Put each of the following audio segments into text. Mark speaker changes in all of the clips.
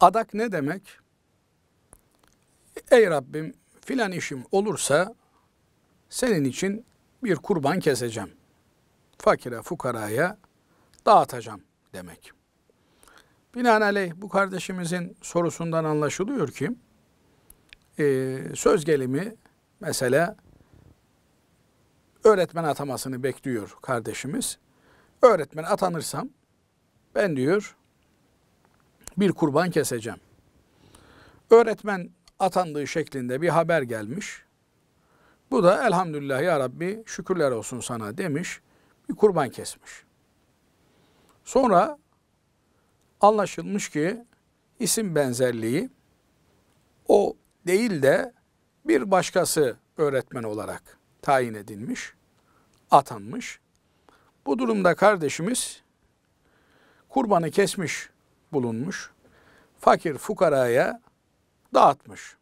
Speaker 1: Adak ne demek? Ey Rabbim filan işim olursa senin için bir kurban keseceğim. Fakire fukaraya dağıtacağım demek. Binaenaleyh bu kardeşimizin sorusundan anlaşılıyor ki e, söz gelimi mesela öğretmen atamasını bekliyor kardeşimiz. Öğretmen atanırsam ben diyor bir kurban keseceğim. Öğretmen atandığı şeklinde bir haber gelmiş. Bu da elhamdülillah ya Rabbi şükürler olsun sana demiş. Bir kurban kesmiş. Sonra anlaşılmış ki isim benzerliği o değil de bir başkası öğretmen olarak tayin edilmiş, atanmış. Bu durumda kardeşimiz kurbanı kesmiş bulunmuş. Fakir fukaraya dağıtmış.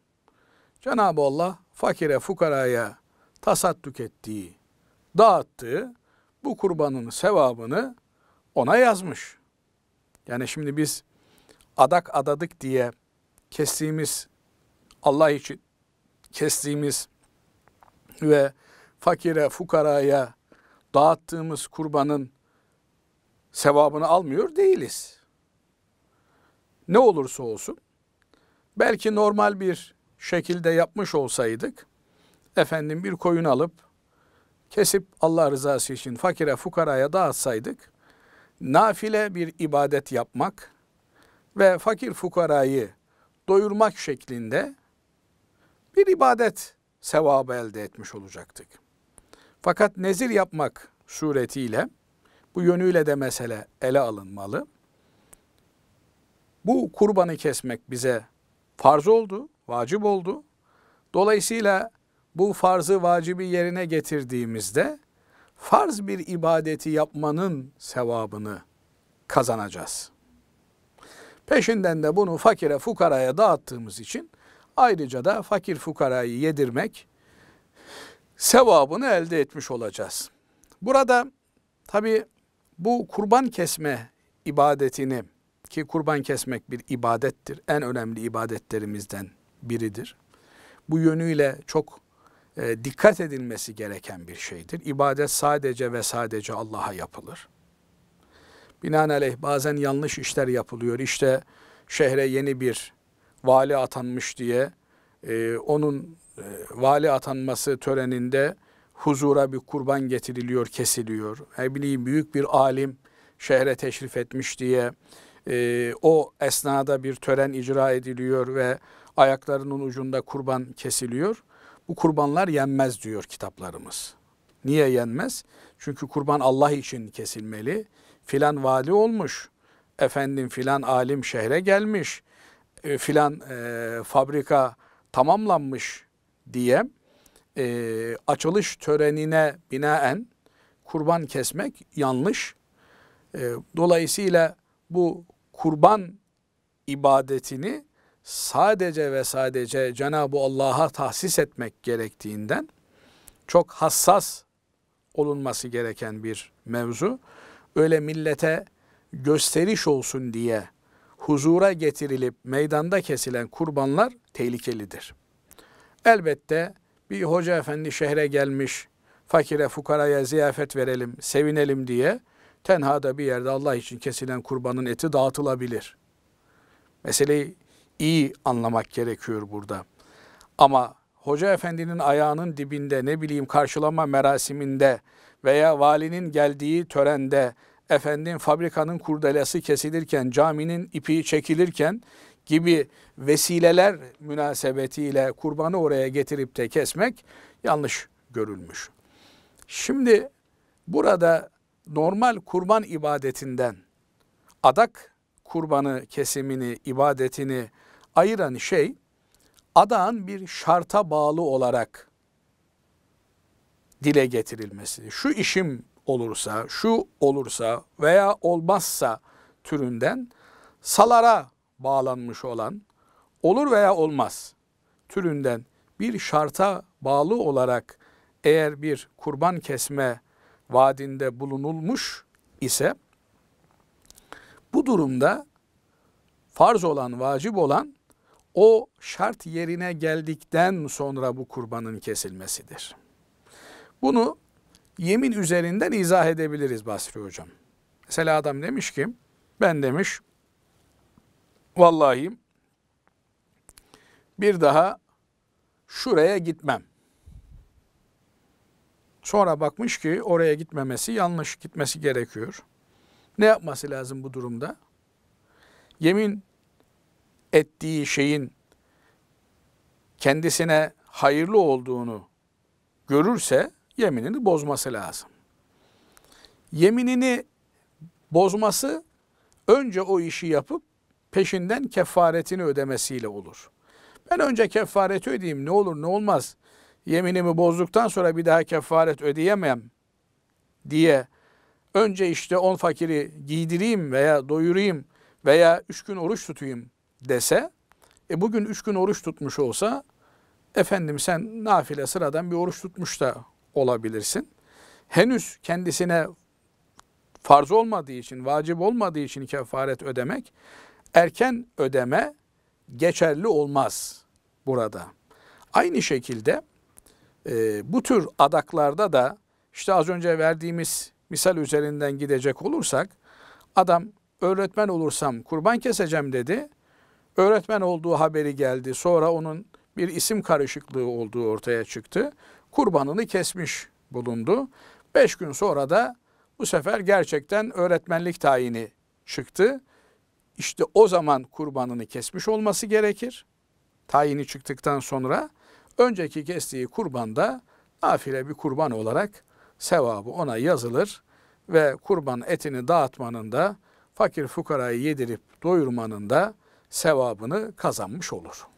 Speaker 1: Cenab-ı Allah fakire fukaraya tasadduk ettiği, dağıttığı bu kurbanın sevabını ona yazmış. Yani şimdi biz adak adadık diye kestiğimiz Allah için kestiğimiz ve fakire, fukaraya dağıttığımız kurbanın sevabını almıyor değiliz ne olursa olsun belki normal bir şekilde yapmış olsaydık efendim bir koyun alıp kesip Allah rızası için fakire fukaraya dağıtsaydık nafile bir ibadet yapmak ve fakir fukarayı doyurmak şeklinde bir ibadet sevabı elde etmiş olacaktık. Fakat nezir yapmak suretiyle bu yönüyle de mesele ele alınmalı. Bu kurbanı kesmek bize farz oldu, vacip oldu. Dolayısıyla bu farzı vacibi yerine getirdiğimizde farz bir ibadeti yapmanın sevabını kazanacağız. Peşinden de bunu fakire fukaraya dağıttığımız için ayrıca da fakir fukarayı yedirmek sevabını elde etmiş olacağız. Burada tabi bu kurban kesme ibadetini ki kurban kesmek bir ibadettir. En önemli ibadetlerimizden biridir. Bu yönüyle çok e, dikkat edilmesi gereken bir şeydir. İbadet sadece ve sadece Allah'a yapılır. Binaenaleyh bazen yanlış işler yapılıyor. İşte şehre yeni bir vali atanmış diye e, onun e, vali atanması töreninde huzura bir kurban getiriliyor, kesiliyor. Ne büyük bir alim şehre teşrif etmiş diye e, o esnada bir tören icra ediliyor ve ayaklarının ucunda kurban kesiliyor. Bu kurbanlar yenmez diyor kitaplarımız. Niye yenmez? Çünkü kurban Allah için kesilmeli. Filan vali olmuş, efendim filan alim şehre gelmiş, e, filan e, fabrika tamamlanmış diye e, açılış törenine binaen kurban kesmek yanlış. E, dolayısıyla bu kurban ibadetini sadece ve sadece Cenab-ı Allah'a tahsis etmek gerektiğinden çok hassas olunması gereken bir mevzu. Öyle millete gösteriş olsun diye huzura getirilip meydanda kesilen kurbanlar tehlikelidir. Elbette bir hoca efendi şehre gelmiş, fakire fukaraya ziyafet verelim, sevinelim diye tenhada bir yerde Allah için kesilen kurbanın eti dağıtılabilir. Meseleyi iyi anlamak gerekiyor burada. Ama hoca efendinin ayağının dibinde ne bileyim karşılama merasiminde veya valinin geldiği törende efendim fabrikanın kurdelesi kesilirken caminin ipi çekilirken gibi vesileler münasebetiyle kurbanı oraya getirip de kesmek yanlış görülmüş. Şimdi burada normal kurban ibadetinden adak kurbanı kesimini, ibadetini ayıran şey adağın bir şarta bağlı olarak dile getirilmesi. Şu işim olursa, şu olursa veya olmazsa türünden salara bağlanmış olan olur veya olmaz türünden bir şarta bağlı olarak eğer bir kurban kesme vaadinde bulunulmuş ise bu durumda farz olan, vacip olan o şart yerine geldikten sonra bu kurbanın kesilmesidir. Bunu yemin üzerinden izah edebiliriz Basri hocam. Mesela adam demiş ki ben demiş vallahi bir daha şuraya gitmem. Sonra bakmış ki oraya gitmemesi yanlış, gitmesi gerekiyor. Ne yapması lazım bu durumda? Yemin ettiği şeyin kendisine hayırlı olduğunu görürse yeminini bozması lazım. Yeminini bozması önce o işi yapıp peşinden kefaretini ödemesiyle olur. Ben önce kefareti ödeyeyim ne olur ne olmaz yeminimi bozduktan sonra bir daha kefaret ödeyemem diye önce işte on fakiri giydireyim veya doyurayım veya üç gün oruç tutayım dese e bugün üç gün oruç tutmuş olsa efendim sen nafile sıradan bir oruç tutmuş da olabilirsin. Henüz kendisine farz olmadığı için, vacip olmadığı için kefaret ödemek erken ödeme geçerli olmaz burada. Aynı şekilde e, bu tür adaklarda da işte az önce verdiğimiz misal üzerinden gidecek olursak adam öğretmen olursam kurban keseceğim dedi. Öğretmen olduğu haberi geldi. Sonra onun bir isim karışıklığı olduğu ortaya çıktı. Kurbanını kesmiş bulundu. Beş gün sonra da bu sefer gerçekten öğretmenlik tayini çıktı. İşte o zaman kurbanını kesmiş olması gerekir. Tayini çıktıktan sonra önceki kestiği kurbanda nafile bir kurban olarak sevabı ona yazılır ve kurban etini dağıtmanın da fakir fukarayı yedirip doyurmanın da sevabını kazanmış olur.